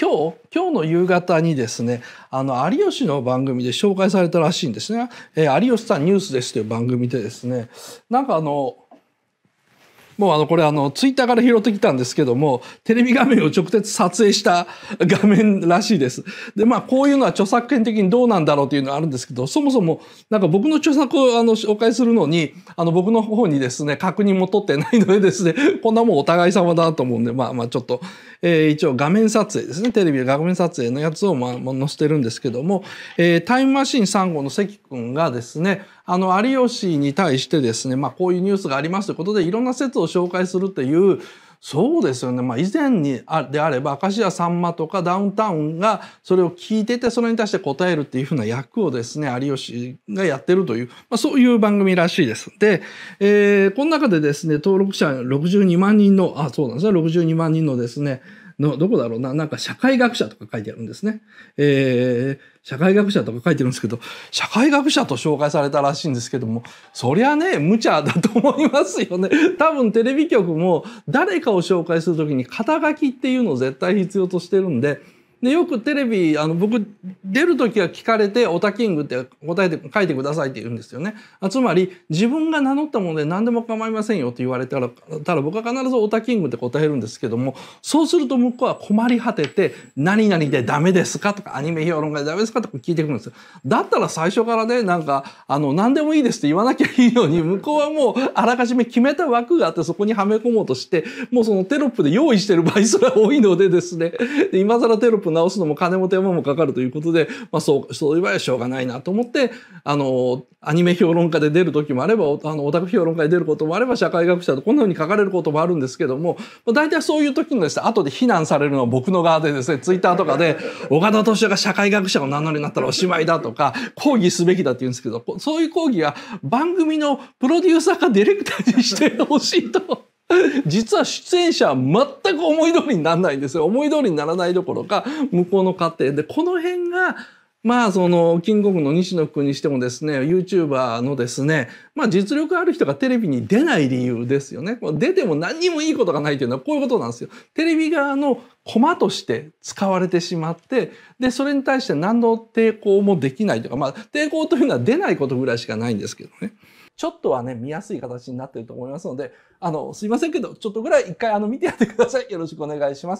今日、今日の夕方にですね、あの、有吉の番組で紹介されたらしいんですね。えー、有吉さんニュースですという番組でですね、なんかあの、もうあのこれあのツイッターから拾ってきたんですけども、テレビ画面を直接撮影した画面らしいです。で、まあこういうのは著作権的にどうなんだろうというのはあるんですけど、そもそもなんか僕の著作をあの紹介するのに、あの僕の方にですね、確認も取ってないのでですね、こんなもんお互い様だと思うんで、まあまあちょっと、えー、一応画面撮影ですね、テレビで画面撮影のやつをまあ載せてるんですけども、えー、タイムマシン3号の関君がですね、あの有吉に対してですね、まあこういうニュースがありますということで、いろんな説を紹介するっていうそうですよね、まあ、以前にあであれば明石家さんまとかダウンタウンがそれを聞いててそれに対して答えるっていうふうな役をですね有吉がやってるという、まあ、そういう番組らしいです。で、えー、この中でですね登録者62万人のあそうなんですね62万人のですねの、どこだろうな、なんか社会学者とか書いてあるんですね。えー、社会学者とか書いてるんですけど、社会学者と紹介されたらしいんですけども、そりゃね、無茶だと思いますよね。多分テレビ局も誰かを紹介するときに肩書きっていうのを絶対必要としてるんで、でよくテレビあの僕出る時は聞かれて「オタキング」って答えて書いてくださいって言うんですよね。つまり自分が名乗ったもので何でも構いませんよって言われたらたら僕は必ず「オタキング」って答えるんですけどもそうすると向こうは困り果てて「何々でダメですか?」とか「アニメ評論がダメですか?」とか聞いてくるんですよ。だったら最初からねなんかあの何でもいいですって言わなきゃいいのに向こうはもうあらかじめ決めた枠があってそこにはめ込もうとしてもうそのテロップで用意してる場合すら多いのでですね今更テロップく直すのも金も手間もかかるということで、まあ、そうそういえばしょうがないなと思ってあのアニメ評論家で出る時もあればあのオタク評論家で出ることもあれば社会学者とこんなふうに書かれることもあるんですけども、まあ、大体そういう時のですね後で非難されるのは僕の側でですねツイッターとかで 岡田敏夫が社会学者を名乗りになったらおしまいだとか抗議すべきだって言うんですけどそういう抗議は番組のプロデューサーかディレクターにしてほしいと。実は出演者は全く思い通りにならないんですよ。思い通りにならないどころか、向こうの家庭で、この辺が、まあ、その、キングオブの西野君にしてもですね、YouTuber のですね、まあ、実力ある人がテレビに出ない理由ですよね。出ても何にもいいことがないというのはこういうことなんですよ。テレビ側の駒として使われてしまって、で、それに対して何の抵抗もできないというか、まあ、抵抗というのは出ないことぐらいしかないんですけどね。ちょっとはね、見やすい形になってると思いますので、あの、すいませんけど、ちょっとぐらい一回あの見てやってください。よろしくお願いします。